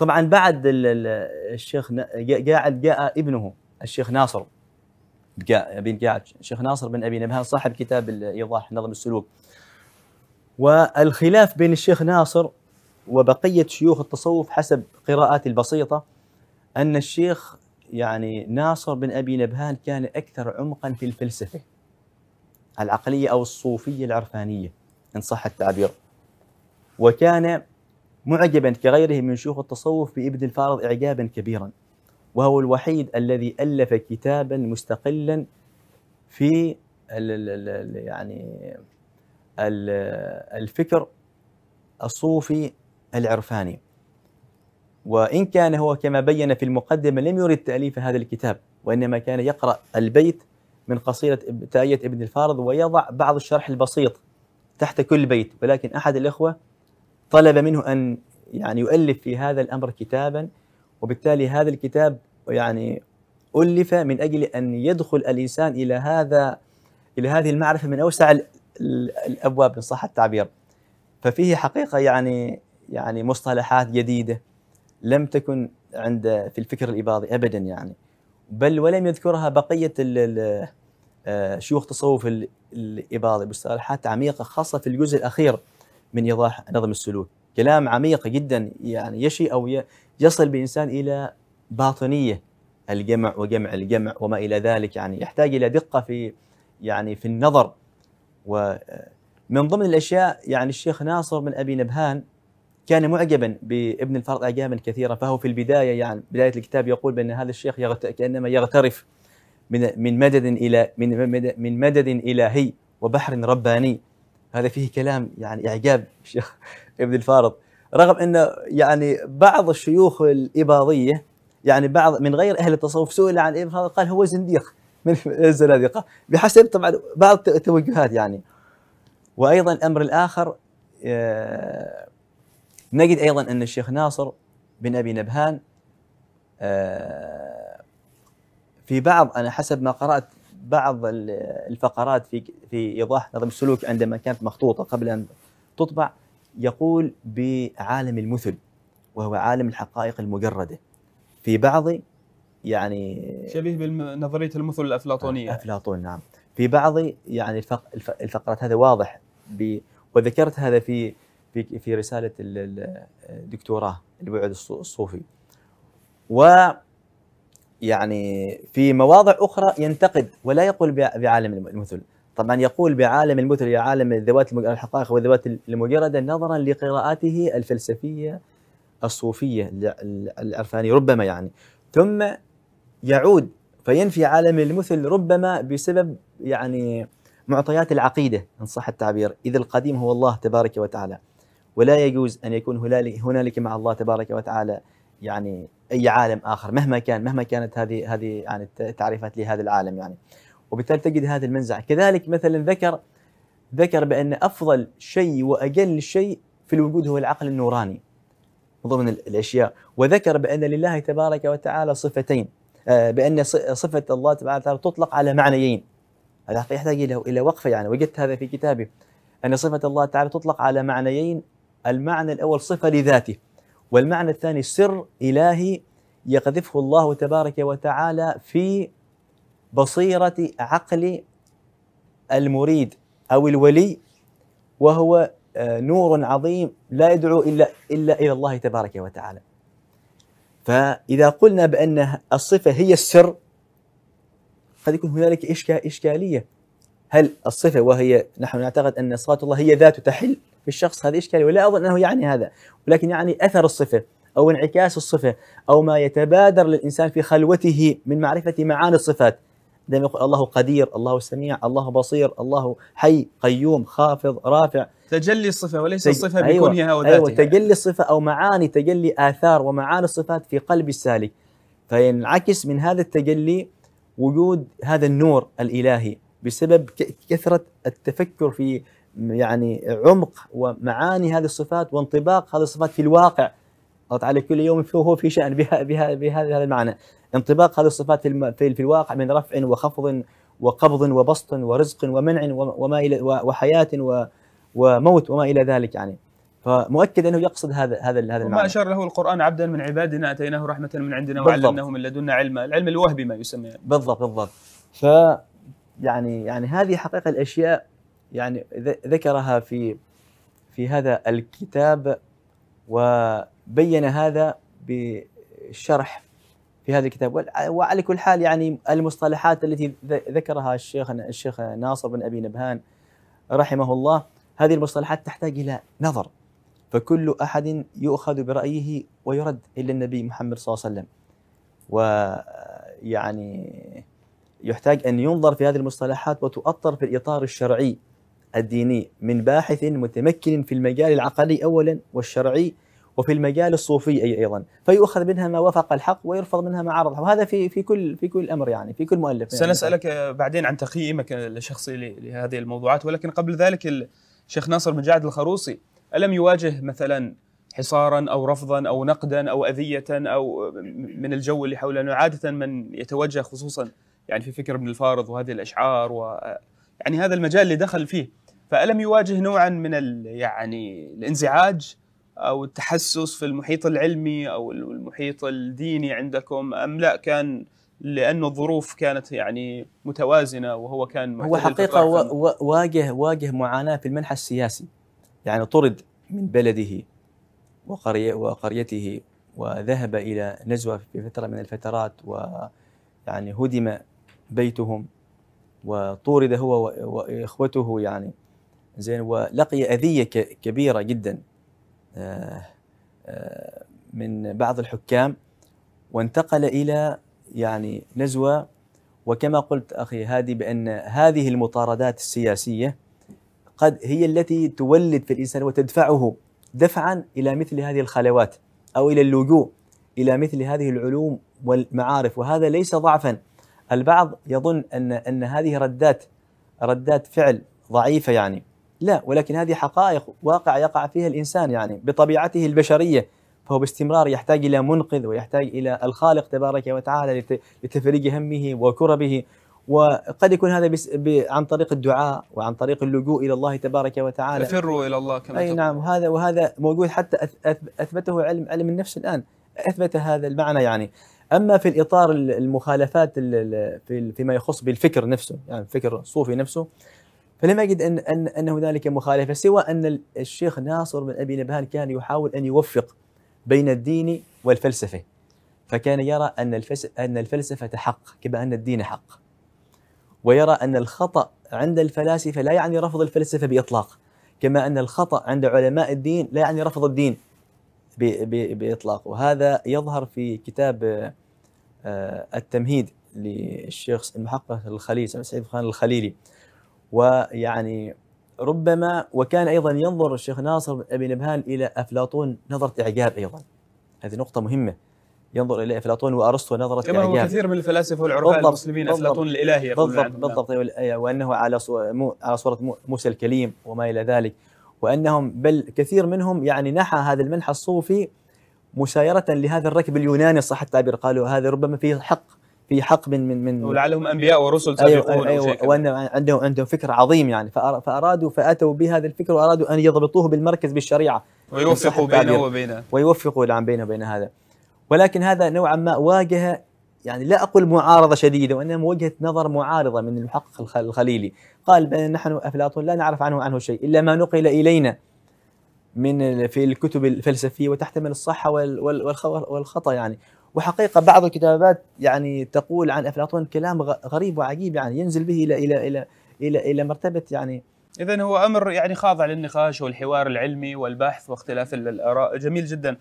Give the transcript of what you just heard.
طبعا بعد الشيخ قاعد جاء ابنه الشيخ ناصر بن قاعد الشيخ ناصر بن ابي نبهان صاحب كتاب ايضاح نظم السلوك والخلاف بين الشيخ ناصر وبقيه شيوخ التصوف حسب قراءاتي البسيطه ان الشيخ يعني ناصر بن ابي نبهان كان اكثر عمقا في الفلسفه العقليه او الصوفيه العرفانيه ان صح التعبير وكان معجبا كغيره من شيوخ التصوف بابن الفارض إعجابا كبيرا وهو الوحيد الذي ألف كتابا مستقلا في ال يعني الـ الفكر الصوفي العرفاني وإن كان هو كما بين في المقدمة لم يرد تأليف هذا الكتاب وإنما كان يقرأ البيت من قصيدة تاية ابن الفارض ويضع بعض الشرح البسيط تحت كل بيت ولكن أحد الإخوة طلب منه أن يعني يؤلف في هذا الأمر كتابا وبالتالي هذا الكتاب يعني ألف من أجل أن يدخل الإنسان إلى هذا إلى هذه المعرفة من أوسع الأبواب إن صح التعبير ففيه حقيقة يعني يعني مصطلحات جديدة لم تكن عند في الفكر الإباضي أبدا يعني بل ولم يذكرها بقية آه، شيوخ تصوف الإباضي مصطلحات عميقة خاصة في الجزء الأخير من إيضاح نظم السلوك كلام عميق جدا يعني يشي أو يصل بإنسان إلى باطنية الجمع وجمع الجمع وما إلى ذلك يعني يحتاج إلى دقة في يعني في النظر ومن ضمن الأشياء يعني الشيخ ناصر بن أبي نبهان كان معجبا بابن الفرد اعجابا كثيرا فهو في البدايه يعني بدايه الكتاب يقول بان هذا الشيخ يغت... كانما يغترف من من مدد الى من من مدد الهي وبحر رباني هذا فيه كلام يعني إعجاب الشيخ ابن الفارض رغم أن يعني بعض الشيوخ الإباضية يعني بعض من غير أهل التصوف سئل عن ابن الفارض قال هو زنديق من الزنادقة بحسب طبعا بعض التوجهات يعني وأيضا الأمر الآخر آه، نجد أيضا أن الشيخ ناصر بن أبي نبهان آه، في بعض أنا حسب ما قرأت بعض الفقرات في في ايضاح نظم السلوك عندما كانت مخطوطه قبل ان تطبع يقول بعالم المثل وهو عالم الحقائق المجرده في بعض يعني شبيه بنظريه المثل الافلاطونيه افلاطون نعم في بعض يعني الفقرات هذا واضح وذكرت هذا في في في رساله الدكتوراه البعد الصوفي و يعني في مواضع أخرى ينتقد ولا يقول بعالم المثل طبعا يقول بعالم المثل يا عالم الذوات الحقائق والذوات المجردة نظرا لقراءاته الفلسفية الصوفية العرفانية ربما يعني ثم يعود فينفي عالم المثل ربما بسبب يعني معطيات العقيدة إن صح التعبير إذ القديم هو الله تبارك وتعالى ولا يجوز أن يكون هنالك مع الله تبارك وتعالى يعني اي عالم اخر مهما كان مهما كانت هذه هذه يعني التعريفات لهذا العالم يعني وبالتالي تجد هذا المنزعه كذلك مثلا ذكر ذكر بان افضل شيء واقل شيء في الوجود هو العقل النوراني من ضمن الاشياء وذكر بان لله تبارك وتعالى صفتين آه، بان صفه الله تبارك وتعالى تطلق على معنيين هذا يحتاج الى الى وقفه يعني وجدت هذا في كتابي ان صفه الله تعالى تطلق على معنيين المعنى الاول صفه لذاته والمعنى الثاني سر إلهي يقذفه الله تبارك وتعالى في بصيرة عقل المريد أو الولي وهو آه، نور عظيم لا يدعو إلا إلا إلى الله تبارك وتعالى فإذا قلنا بأن الصفة هي السر قد يكون هنالك إشكالية هل الصفة وهي نحن نعتقد أن صلاة الله هي ذات تحل الشخص هذه إشكالية ولا أظن أنه يعني هذا ولكن يعني أثر الصفة أو انعكاس الصفة أو ما يتبادر للإنسان في خلوته من معرفة معاني الصفات دائما يقول الله قدير الله سميع الله بصير الله حي قيوم خافض رافع تجلي الصفة وليس تج... الصفة أيوة بكونها وذاتها أيوة تجلي الصفة أو معاني تجلي آثار ومعاني الصفات في قلب السالك فينعكس من هذا التجلي وجود هذا النور الإلهي بسبب كثرة التفكر في يعني عمق ومعاني هذه الصفات وانطباق هذه الصفات في الواقع الله تعالى كل يوم هو في شأن بها بها بهذا المعنى انطباق هذه الصفات في الواقع من رفع وخفض وقبض وبسط ورزق ومنع وما الى وحياه وموت وما الى ذلك يعني فمؤكد انه يقصد هذا هذا هذا المعنى. وما اشار له القران عبدا من عبادنا اتيناه رحمه من عندنا وعلمناه من لدنا علما، العلم الوهبي ما يسمى بالضبط بالضبط. ف يعني يعني هذه حقيقه الاشياء يعني ذكرها في في هذا الكتاب وبين هذا بالشرح في هذا الكتاب وعلى كل حال يعني المصطلحات التي ذكرها الشيخ الشيخ ناصر بن ابي نبهان رحمه الله هذه المصطلحات تحتاج الى نظر فكل احد يؤخذ برايه ويرد الى النبي محمد صلى الله عليه وسلم ويعني يحتاج ان ينظر في هذه المصطلحات وتؤطر في الاطار الشرعي الديني من باحث متمكن في المجال العقلي أولا والشرعي وفي المجال الصوفي أي أيضا فيؤخذ منها ما وافق الحق ويرفض منها ما عارضه وهذا في في كل في كل أمر يعني في كل مؤلف يعني سنسألك بعدين عن تقييمك الشخصي لهذه الموضوعات ولكن قبل ذلك الشيخ ناصر بن جعد الخروصي ألم يواجه مثلا حصارا أو رفضا أو نقدا أو أذية أو من الجو اللي حولنا عادة من يتوجه خصوصا يعني في فكر ابن الفارض وهذه الأشعار و يعني هذا المجال اللي دخل فيه فألم يواجه نوعا من يعني الانزعاج أو التحسس في المحيط العلمي أو المحيط الديني عندكم أم لا كان لأنه الظروف كانت يعني متوازنة وهو كان هو حقيقة واجه واجه معاناة في المنحى السياسي يعني طرد من بلده وقريته وذهب إلى نزوة في فترة من الفترات و يعني هدم بيتهم وطورد هو وإخوته يعني زين ولقي اذيه كبيره جدا آه، آه، من بعض الحكام وانتقل الى يعني نزوه وكما قلت اخي هادي بان هذه المطاردات السياسيه قد هي التي تولد في الانسان وتدفعه دفعا الى مثل هذه الخلوات او الى اللجوء الى مثل هذه العلوم والمعارف وهذا ليس ضعفا البعض يظن ان ان هذه ردات ردات فعل ضعيفه يعني لا ولكن هذه حقائق واقع يقع فيها الإنسان يعني بطبيعته البشرية فهو باستمرار يحتاج إلى منقذ ويحتاج إلى الخالق تبارك وتعالى لتفريج همه وكربه وقد يكون هذا بس ب... عن طريق الدعاء وعن طريق اللجوء الى الله تبارك وتعالى ففروا الى الله كما اي نعم هذا وهذا موجود حتى اثبته علم علم النفس الان اثبت هذا المعنى يعني اما في الاطار المخالفات فيما يخص بالفكر نفسه يعني الفكر الصوفي نفسه فلم أجد أن, أن انه هنالك مخالفة سوى أن الشيخ ناصر بن أبي نبهان كان يحاول أن يوفق بين الدين والفلسفة فكان يرى أن أن الفلسفة حق كما أن الدين حق ويرى أن الخطأ عند الفلاسفة لا يعني رفض الفلسفة بإطلاق كما أن الخطأ عند علماء الدين لا يعني رفض الدين بإطلاق وهذا يظهر في كتاب آه، التمهيد للشيخ المحقق الخليل سعيد خان الخليلي ويعني ربما وكان ايضا ينظر الشيخ ناصر ابي نبهان الى افلاطون نظره اعجاب ايضا هذه نقطه مهمه ينظر الى افلاطون وارسطو نظره كما اعجاب كثير من الفلاسفه والعرفاء المسلمين بالضبط افلاطون الالهي بالضبط بالضبط نعم. وانه على على صوره موسى الكليم وما الى ذلك وانهم بل كثير منهم يعني نحى هذا المنح الصوفي مسايره لهذا الركب اليوناني صح التعبير قالوا هذا ربما فيه حق في حق من من من ولعلهم انبياء ورسل أيوة، سابقون أيوة أيوة وان عندهم عندهم فكر عظيم يعني فارادوا فاتوا بهذا الفكر وارادوا ان يضبطوه بالمركز بالشريعه ويوفقوا بينه وبينه ويوفقوا نعم بينه وبين هذا ولكن هذا نوعا ما واجه يعني لا اقول معارضه شديده وانما وجهه نظر معارضه من المحقق الخليلي قال نحن افلاطون لا نعرف عنه عنه شيء الا ما نقل الينا من في الكتب الفلسفيه وتحتمل الصحه والخطا يعني وحقيقه بعض الكتابات يعني تقول عن افلاطون كلام غريب وعجيب يعني ينزل به الى الى الى الى, إلى مرتبه يعني اذا هو امر يعني خاضع للنقاش والحوار العلمي والبحث واختلاف الاراء جميل جدا